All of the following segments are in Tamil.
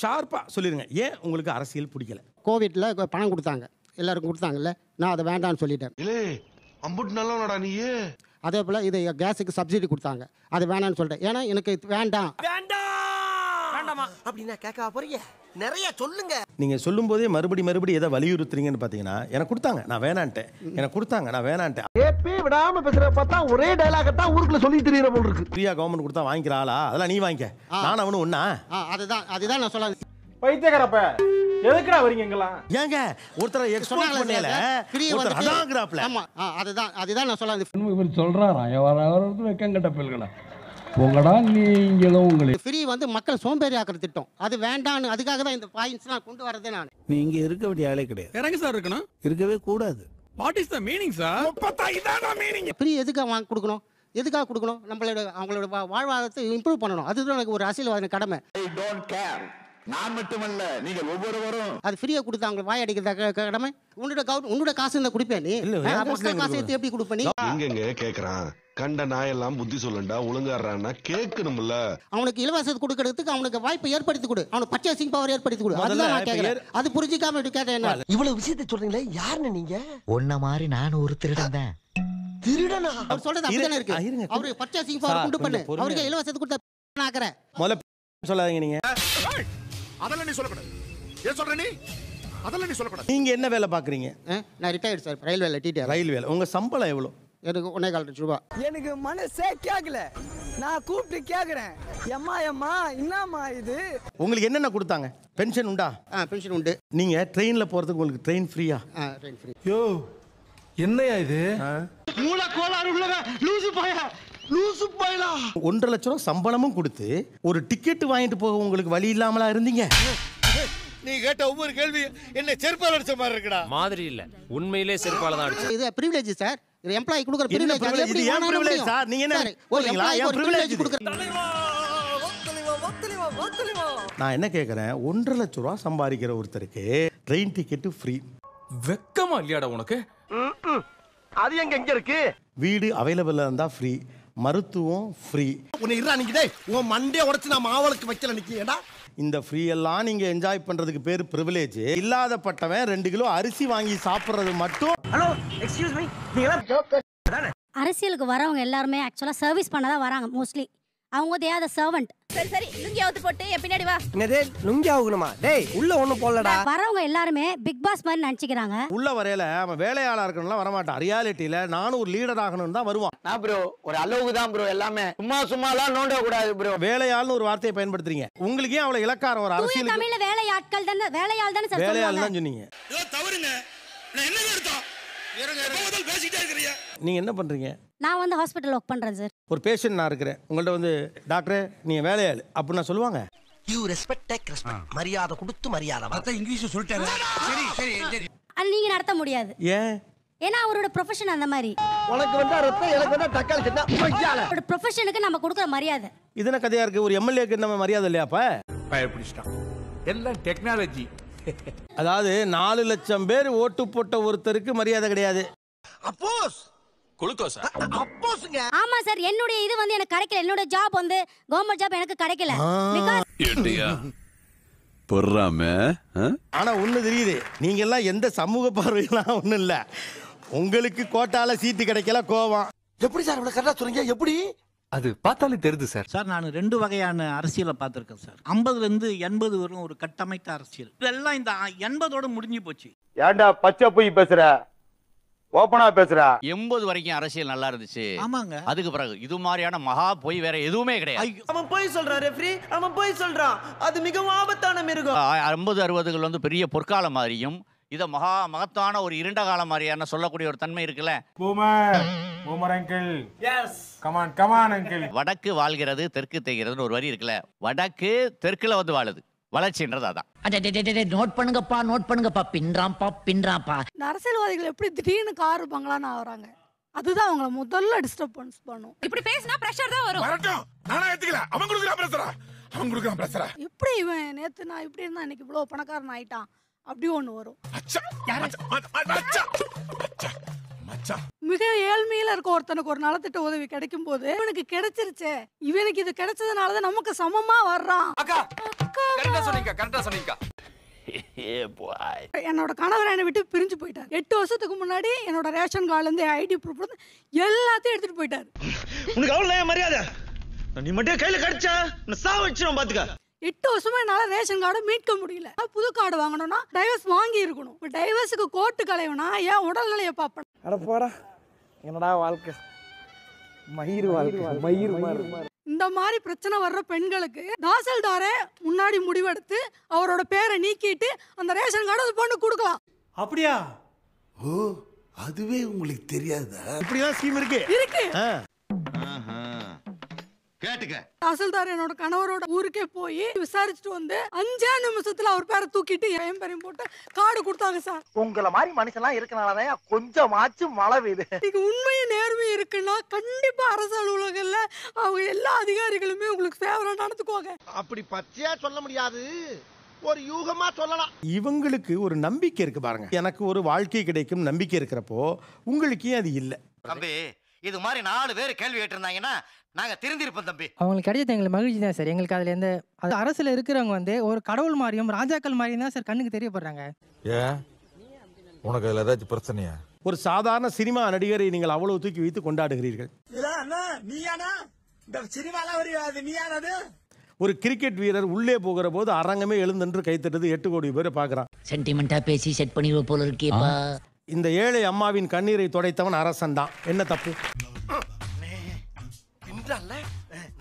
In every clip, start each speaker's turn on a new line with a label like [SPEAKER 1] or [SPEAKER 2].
[SPEAKER 1] ஷார்ப்பாக சொல்லிடுங்க ஏன் உங்களுக்கு அரசியல் பிடிக்கல
[SPEAKER 2] கோவிட்ல பணம் கொடுத்தாங்க எல்லாருக்கும் கொடுத்தாங்கல்ல நான் அதை வேண்டான்னு சொல்லிட்டேன் அதே போல் இதை கேஸுக்கு சப்சிடி
[SPEAKER 1] கொடுத்தாங்க அது வேணான்னு சொல்லிட்டேன் ஏன்னா எனக்கு வேண்டாம் வேண்டாம் அப்படின்னா கேட்க போறீங்க நிறைய சொல்லுங்க நீங்க சொல்லும் போதே மறுபடி மறுபடி எதை வலியுறுத்துறீங்கன்னு பாத்தீங்கன்னா எனக்கு கொடுத்தாங்க நான் வேணான்ட்டேன் எனக்கு கொடுத்தாங்க நான் வேணான்ட்டேன் ஏப்பி விடாம பேசுற பார்த்தா ஒரே டயலாக தான் ஊருக்குள்ள சொல்லி தெரியற போல இருக்கு ஃப்ரீயா கவர்மெண்ட் கொடுத்தா வாங்கிக்கிற ஆளா அதெல்லாம் நீ வாங்கிக்க நான் அவனு ஒண்ணா அதுதான் அதுதான் நான் சொல்லாது பைத்தியக்காரப்ப எதுக்குடா வரீங்க ஏங்க ஒருத்தர் எக்ஸ்போர்ட் பண்ணல ஒருத்தர் அதான் கிராப்ல
[SPEAKER 2] ஆமா அதுதான் அதுதான் நான் சொல்லாது இவர் சொல்றாராம் எவரோ வெக்கம்
[SPEAKER 1] கட்ட பிள்ளைகளா போங்கடா நீங்களும் உங்களை
[SPEAKER 2] ஃப்ரீ வந்து மக்கள்
[SPEAKER 1] சோம்பேறி ஆக்கிற திட்டம்
[SPEAKER 2] அது வேண்டாம்னு அதுக்காக தான் இந்த பாயிண்ட்ஸ்லாம் கொண்டு வரதே நான்
[SPEAKER 1] நீங்க இருக்க வேண்டிய ஆளே கிடையாது இறங்க சார் இருக்கணும் இருக்கவே கூடாது
[SPEAKER 2] what is the meaning sir முப்பத்தா இதான் மீனிங் ஃப்ரீ எதுக்காக வாங்க கொடுக்கணும் எதுக்காக கொடுக்கணும் நம்மளோட அவங்களோட வாழ்வாதாரத்தை இம்ப்ரூவ் பண்ணணும் அதுதான் எனக்கு ஒரு அரசியல்வாதின கடமை
[SPEAKER 1] ஐ டோன்ட் கேர் நான் மட்டுமல்ல நீங்க ஒவ்வொருவரும்
[SPEAKER 2] அது ஃப்ரீயா கொடுத்து அவங்க வாய் அடிக்கிறத கடமை உன்னோட கவர் உன்னோட காசு இருந்தா குடிப்பேன் நீ காசு எடுத்து எப்படி கொடுப்ப நீ
[SPEAKER 1] எங்கெங்க கேக்குறான் கண்ட நாயெல்லாம் புத்தி சொல்லண்டா ஒழுங்காடுறான்னா கேட்கணும்ல அவனுக்கு
[SPEAKER 2] இலவசத்து கொடுக்கறதுக்கு அவனுக்கு வாய்ப்பை ஏற்படுத்தி கொடு அவனுக்கு பர்ச்சேசிங் பவர் ஏற்படுத்தி கொடு அதுதான் நான் கேட்கிறேன் அது புரிஞ்சிக்காம கேட்டேன் என்ன இவ்வளவு விஷயத்த சொல்றீங்களே யாருன்னு நீங்க ஒன்ன மாதிரி நானும் ஒரு திருடன் திருடனா அவர் சொல்றது அப்படிதானே இருக்கு அவரு பர்ச்சேசிங் பவர் கொண்டு பண்ணு அவருக்கு இலவசத்து கொடுத்தா ஆக்குறேன்
[SPEAKER 1] முதல்ல சொல்லாதீங்க நீங்க
[SPEAKER 3] அதெல்லாம் நீ சொல்லக்கூடாது ஏன் சொல்ற நீ அதெல்லாம் நீ சொல்லக்கூடாது
[SPEAKER 1] நீங்க என்ன வேலை பாக்குறீங்க நான் ரிட்டையர்ட் சார் ரயில்வேல டிடிஆர் ரயில்வேல உங்க சம்பளம் எவ்வளவு எனக்கு ஒன்னே கால் லட்சம் ரூபாய்
[SPEAKER 3] எனக்கு மனசே கேட்கல நான் கூப்பிட்டு கேட்குறேன் எம்மா எம்மா என்னம்மா இது
[SPEAKER 1] உங்களுக்கு என்னென்ன கொடுத்தாங்க பென்ஷன் உண்டா ஆ பென்ஷன் உண்டு நீங்கள் ட்ரெயினில் போகிறதுக்கு உங்களுக்கு ட்ரெயின் ஃப்ரீயா ஆ ட்ரெயின் ஃப்ரீ யோ என்னையா இது மூல கோளாறு உள்ளவன் லூசு பாயா லூசு பாயிலா ஒன்றரை லட்ச ரூபா சம்பளமும் கொடுத்து ஒரு டிக்கெட் வாங்கிட்டு போக உங்களுக்கு வழி இல்லாமலா இருந்தீங்க நீ கேட்ட ஒவ்வொரு கேள்வி என்ன செருப்பால் அடிச்ச மாதிரி இருக்குடா மாதிரி இல்ல உண்மையிலே செருப்பால தான் அடிச்சு இது
[SPEAKER 2] பிரிவிலேஜ் சார் எம்ப்ளாயி கொடுக்குற பிரிவிலேஜ் அது எப்படி ஏன் பிரிவிலேஜ் சார் நீங்க என்ன ஒரு எம்ப்ளாயி ஒரு பிரிவிலேஜ்
[SPEAKER 1] நான் என்ன கேட்குறேன் ஒன்றரை லட்சம் ரூபாய் சம்பாதிக்கிற ஒருத்தருக்கு ட்ரெயின் டிக்கெட்டு ஃப்ரீ வெக்கமா இல்லையாடா உனக்கு அது எங்க எங்க இருக்கு வீடு அவைலபிளா இருந்தா ஃப்ரீ மருத்துவம் ஃப்ரீ உன்னை இருடா நிக்கிதே உன் மண்டே உடச்சு நான் மாவளுக்கு வைக்கல நிக்கியடா இந்த ஃப்ரீ எல்லாம் நீங்க என்ஜாய் பண்றதுக்கு பேர் பிரிவிலேஜ் இல்லாதப்பட்டவன் ரெண்டு கிலோ அரிசி வாங்கி சாப்பிட்றது மட்டும் ஹலோ எக்ஸ்கியூஸ் மீ
[SPEAKER 4] அரசியலுக்கு வரவங்க எல்லாருமே ஆக்சுவலாக சர்வீஸ் பண்ண தான் வராங்க மோஸ்ட்லி அவங்க தே ஆர் சர்வன்ட் சரி சரி லுங்கி அவுத்து போட்டு என் பின்னாடி வா
[SPEAKER 1] என்னது லுங்கி ஆகணுமா டேய் உள்ள ஒண்ணு போடலடா
[SPEAKER 4] வரவங்க எல்லாருமே பிக் பாஸ் மாதிரி நினைச்சுக்கிறாங்க
[SPEAKER 1] உள்ள வரையில அவன் வேலையாளா இருக்கணும்லாம் வர மாட்டான் ரியாலிட்டியில நானும் ஒரு லீடர் ஆகணும் தான் வருவான் நான் ப்ரோ ஒரு அளவுக்கு தான் ப்ரோ எல்லாமே சும்மா சும்மா எல்லாம் நோண்ட கூடாது ப்ரோ வேலையாள்னு ஒரு வார்த்தையை பயன்படுத்துறீங்க உங்களுக்கு ஏன் அவ்வளவு இலக்காரம் ஒரு அரசியல் தமிழ்ல
[SPEAKER 4] வேலையாட்கள் தானே வேலையாள் தானே வேலையாள் தான் சொன்னீங்க தவறுங்க என்ன எடுத்தோம் பேசிட்டே என்ன பண்றீங்க நான் வந்து ஹாஸ்பிட்டல் ஒர்க் பண்றேன் சார்
[SPEAKER 1] ஒரு பேஷண்ட் நான் இருக்கிறேன் உங்கள்ட்ட வந்து டாக்டர் நீங்க வேலையாள் நான் சொல்லுவாங்க யூ ரெஸ்பெக்ட் டேக் ரெஸ்பெக்ட் மரியாதை கொடுத்து மரியாதை அத இங்கிலீஷ்ல சொல்லிட்டாங்க
[SPEAKER 4] சரி சரி சரி அது நீங்க நடத்த முடியாது ஏன் ஏன்னா அவரோட ப்ரொஃபஷன் அந்த மாதிரி உனக்கு வந்து ரத்தம் எனக்கு வந்து தக்காளி சட்னா பையால அவரோட ப்ரொஃபஷனுக்கு நம்ம கொடுக்குற மரியாதை
[SPEAKER 1] இதுன கதையா இருக்கு ஒரு எம்எல்ஏக்கு நம்ம மரியாதை இல்லையா இல்லையாப்பா பயப்பிடிச்சிட்டான் எல்லாம் டெக்னாலஜி அதாவது நாலு லட்சம் பேர் ஓட்டு போட்ட ஒருத்தருக்கு மரியாதை கிடையாது அப்போஸ் குளுக்கோஸ்
[SPEAKER 4] அப்போஸ்ங்க ஆமா சார் என்னுடைய இது வந்து எனக்கு கிடைக்கல என்னோட ஜாப் வந்து கவர்மெண்ட் ஜாப் எனக்கு கிடைக்கல பொறாம
[SPEAKER 1] ஆனா ஒண்ணு தெரியுது நீங்க எல்லாம் எந்த சமூக பார்வையெல்லாம் ஒண்ணும் இல்ல உங்களுக்கு கோட்டால சீட்டு கிடைக்கல கோவம் எப்படி சார் இவ்வளவு கரெக்டா சொல்லுங்க எப்படி
[SPEAKER 3] அது பார்த்தாலே தெரியுது சார்
[SPEAKER 1] சார் நான் ரெண்டு வகையான அரசியலை பார்த்துருக்கேன் சார் ஐம்பதுலேருந்து எண்பது வரும் ஒரு கட்டமைத்த அரசியல் இதெல்லாம் இந்த எண்பதோட முடிஞ்சு போச்சு ஏண்டா பச்சை போய் பேசுற ஓப்பனா பேசுற எண்பது வரைக்கும் அரசியல் நல்லா இருந்துச்சு ஆமாங்க அதுக்கு பிறகு இது மாதிரியான மகா பொய் வேற எதுவுமே கிடையாது
[SPEAKER 3] அவன் போய் சொல்றான் ரெஃப்ரி அவன் போய் சொல்றான் அது மிகவும் ஆபத்தான மிருகம்
[SPEAKER 1] ஐம்பது அறுபதுகள் வந்து பெரிய பொற்காலம் மாதிரியும்
[SPEAKER 3] இதை மகா மகத்தான ஒரு இருண்ட காலம்
[SPEAKER 1] மாதிரியான சொல்லக்கூடிய ஒரு தன்மை இருக்குல்ல
[SPEAKER 3] வடக்கு வாழ்கிறது தெற்கு தேய்கிறதுன்னு ஒரு வரி இருக்குல்ல வடக்கு தெற்குல வந்து வாழுது வளர்ச்சின்றது
[SPEAKER 2] அதான் நோட் பண்ணுங்கப்பா நோட் பண்ணுங்கப்பா பின்றாம்ப்பா பின்றாம்ப்பா
[SPEAKER 3] இந்த அரசியல்வாதிகள் எப்படி திடீர்னு கார் பங்களான்னு ஆகுறாங்க அதுதான் அவங்கள முதல்ல டிஸ்டர்பன்ஸ் பண்ணும் இப்படி பேசினா பிரஷர் தான் வரும் வரட்டும் ஏத்துக்கல அவன் கொடுக்குறான் பிரஷரா அவன் கொடுக்குறான் பிரஷரா இப்படி இவன் நேத்து நான் இப்படி இருந்தா இன்னைக்கு இவ்வளவு பணக்காரன் ஆயிட்டான் அப்படி ஒன்று வரும் மிக ஏழ்மையில இருக்க ஒருத்தனுக்கு ஒரு நலத்திட்ட உதவி கிடைக்கும் போது இவனுக்கு கிடைச்சிருச்சே இவனுக்கு இது கிடைச்சதுனாலதான் நமக்கு சமமா வர்றான் என்னோட கணவர் என்னை விட்டு பிரிஞ்சு போயிட்டார் எட்டு வருஷத்துக்கு முன்னாடி என்னோட ரேஷன் கார்டுல இருந்து ஐடி ப்ரூஃப் எல்லாத்தையும் எடுத்துட்டு போயிட்டாரு உனக்கு அவ்வளவு
[SPEAKER 2] மரியாதை நீ மட்டும் கையில கிடைச்சா சாவச்சிடும் பாத்துக்க
[SPEAKER 3] எட்டு வருஷமா என்னால் ரேஷன் கார்டு மீட்க முடியல புது கார்டு வாங்கணும்னா டைவர்ஸ் வாங்கி இருக்கணும் இப்போ டைவர்ஸுக்கு கோர்ட்டு கலைவனா ஏன் உடல்நிலையை பார்ப்பேன்
[SPEAKER 1] அட போடா என்னடா வாழ்க்கை மயிர் வாழ்க்கை மயிர்
[SPEAKER 3] இந்த மாதிரி பிரச்சனை வர்ற பெண்களுக்கு தாசல்தாரே முன்னாடி முடிவெடுத்து அவரோட பேரை நீக்கிட்டு அந்த ரேஷன் கார்டு அது பொண்ணு கொடுக்கலாம்
[SPEAKER 1] அப்படியா ஓ அதுவே உங்களுக்கு தெரியாதா இப்படிதான் ஸ்கீம் இருக்கு இருக்கு கேட்டுக்க
[SPEAKER 3] அசல்தார் என்னோட கணவரோட ஊருக்கே போய் விசாரிச்சுட்டு வந்து அஞ்சே நிமிஷத்துல அவர் பேரை தூக்கிட்டு என் பேரையும் போட்டு காடு கொடுத்தாங்க சார் உங்களை மாதிரி மனுஷன்லாம்
[SPEAKER 1] இருக்கனாலதான் கொஞ்சமாச்சும் மழை பெய்யுது
[SPEAKER 3] நீங்க உண்மையும் நேர்மையும் இருக்குன்னா கண்டிப்பா அரசு அலுவலகங்கள்ல அவங்க எல்லா அதிகாரிகளுமே உங்களுக்கு ஃபேவரா நடந்துக்குவாங்க அப்படி பச்சையா சொல்ல முடியாது
[SPEAKER 1] ஒரு யூகமா சொல்லலாம் இவங்களுக்கு ஒரு நம்பிக்கை இருக்கு பாருங்க எனக்கு ஒரு வாழ்க்கை கிடைக்கும் நம்பிக்கை இருக்கிறப்போ உங்களுக்கே அது இல்லை
[SPEAKER 2] தம்பி இது மாதிரி நாலு பேர் கேள்வி கேட்டிருந்தாங்கன்னா நாங்க திருந்திருப்போம் தம்பி அவங்களுக்கு கிடைச்சது எங்களுக்கு மகிழ்ச்சி தான் சார் எங்களுக்கு அதுல இருந்து அது அரசுல இருக்கிறவங்க வந்து ஒரு கடவுள் மாதிரியும் ராஜாக்கள் மாதிரியும் தான் சார் கண்ணுக்கு தெரியப்படுறாங்க
[SPEAKER 1] ஏன் உனக்கு அதுல ஏதாச்சும் பிரச்சனையா ஒரு சாதாரண சினிமா நடிகரை நீங்கள் அவ்வளவு தூக்கி வைத்து கொண்டாடுகிறீர்கள் ஒரு கிரிக்கெட் வீரர் உள்ளே போகிற போது அரங்கமே எழுந்தென்று கைத்தட்டது எட்டு கோடி பேர் பாக்குறான் சென்டிமெண்டா பேசி செட் பண்ணிடுவோம் போல இருக்கேப்பா இந்த ஏழை அம்மாவின் கண்ணீரை துடைத்தவன் அரசன் தான் என்ன தப்பு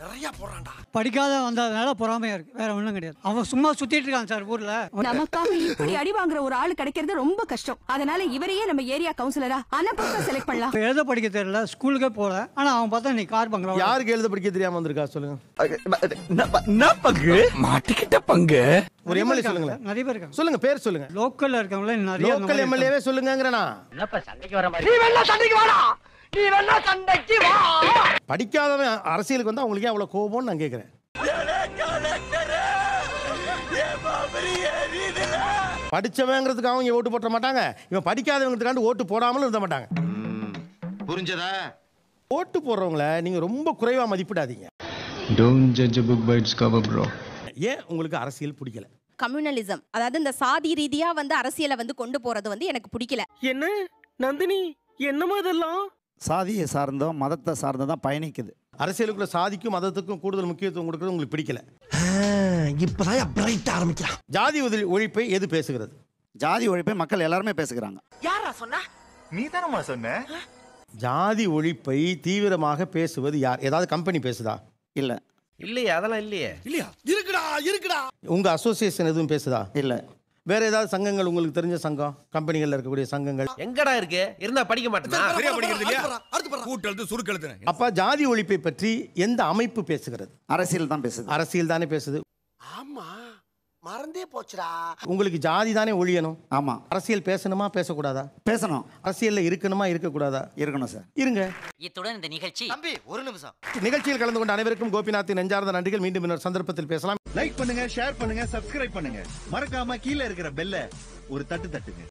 [SPEAKER 1] நிறைய போறான்டா படிக்காத வந்ததுனால பொறாமையா இருக்கு வேற ஒண்ணும் கிடையாது அவன் சும்மா சுத்திட்டு
[SPEAKER 2] இருக்கான் சார் ஊர்ல நமக்காக இப்படி அடி
[SPEAKER 3] வாங்குற ஒரு ஆள் கிடைக்கிறது ரொம்ப கஷ்டம் அதனால இவரையே நம்ம ஏரியா கவுன்சிலரா அனப்பக்கம்
[SPEAKER 2] செலக்ட் பண்ணலாம்
[SPEAKER 1] எழுத படிக்க தெரியல ஸ்கூலுக்கே போல
[SPEAKER 2] ஆனா அவன் பார்த்தா நீ கார்
[SPEAKER 1] பங்களா யாருக்கு எழுத படிக்க தெரியாம வந்திருக்கா சொல்லுங்க பங்கு மாட்டிக்கிட்ட பங்கு ஒரு எம்எல்ஏ சொல்லுங்களேன் நிறைய பேர் இருக்காங்க சொல்லுங்க பேர் சொல்லுங்க லோக்கல்ல இருக்கவங்கள நிறைய லோக்கல் எம்எல்ஏவே சொல்லுங்கங்கறனா என்னப்பா
[SPEAKER 3] சண்டைக்கு வர மாதிரி நீ வேணா சண்டைக்கு வாடா நீ சண்டைக்கு வா
[SPEAKER 1] படிக்காதவன் அரசியலுக்கு வந்து அவங்களுக்கு அவ்வளவு கோபம்னு நான் கேட்கிறேன் படிச்சவங்கிறதுக்காக அவங்க ஓட்டு போட்ட மாட்டாங்க இவன் படிக்காதவங்கிறதுக்காண்டு ஓட்டு போடாமலும் இருந்த மாட்டாங்க புரிஞ்சதா ஓட்டு போடுறவங்கள நீங்க ரொம்ப குறைவா மதிப்பிடாதீங்க don't judge book by its cover bro ஏன் உங்களுக்கு அரசியல் பிடிக்கல
[SPEAKER 3] கம்யூனலிசம் அதாவது இந்த சாதி ரீதியா வந்து அரசியலை வந்து கொண்டு போறது வந்து எனக்கு பிடிக்கல என்ன நந்தினி என்னமோ இதெல்லாம்
[SPEAKER 1] சாதியை சார்ந்தோ மதத்தை சார்ந்தோ தான் பயணிக்குது அரசியலுக்குள்ள சாதிக்கும் மதத்துக்கும் கூடுதல் முக்கியத்துவம் கொடுக்கறது உங்களுக்கு பிடிக்கல இப்பதான் பிரைட் ஜாதி ஜாதி ஒழிப்பை எது பேசுகிறது ஜாதி ஒழிப்பை மக்கள் எல்லாருமே பேசுகிறாங்க யாரா சொன்ன நீ தானம்மா சொன்ன ஜாதி ஒழிப்பை தீவிரமாக பேசுவது யார் ஏதாவது கம்பெனி பேசுதா இல்ல இல்லையா அதெல்லாம் இல்லையே இல்லையா இருக்குடா இருக்குடா உங்க அசோசியேஷன் எதுவும் பேசுதா இல்ல வேற ஏதாவது சங்கங்கள் உங்களுக்கு தெரிஞ்ச சங்கம் கம்பெனிகள்ல இருக்கக்கூடிய சங்கங்கள் எங்கடா இருக்கு இருந்தா படிக்க மாட்டேன் படிக்கிறது இல்லையா அப்ப ஜாதி ஒழிப்பை பற்றி எந்த அமைப்பு பேசுகிறது அரசியல் தான் பேசுது அரசியல் தானே பேசுது ஆமா
[SPEAKER 2] மறந்தே போச்சுடா
[SPEAKER 1] உங்களுக்கு ஜாதி தானே ஒழியணும் ஆமா அரசியல் பேசணுமா பேசக்கூடாதா பேசணும் அரசியல்ல இருக்கணுமா இருக்கக்கூடாதா இருக்கணும் சார் இருங்க
[SPEAKER 2] இத்துடன் இந்த நிகழ்ச்சி தம்பி ஒரு நிமிஷம்
[SPEAKER 1] நிகழ்ச்சியில் கலந்து கொண்ட அனைவருக்கும் கோபிநாத்தின் நெஞ்சார்ந்த நன்றிகள் மீண்டும் இன்னொரு சந்தர்ப்பத்தில் பேசலாம் லைக் பண்ணுங்க ஷேர் பண்ணுங்க சப்ஸ்கிரைப் பண்ணுங்க மறக்காம கீழே இருக்கிற பெல்ல ஒரு தட்டு தட்டுங்க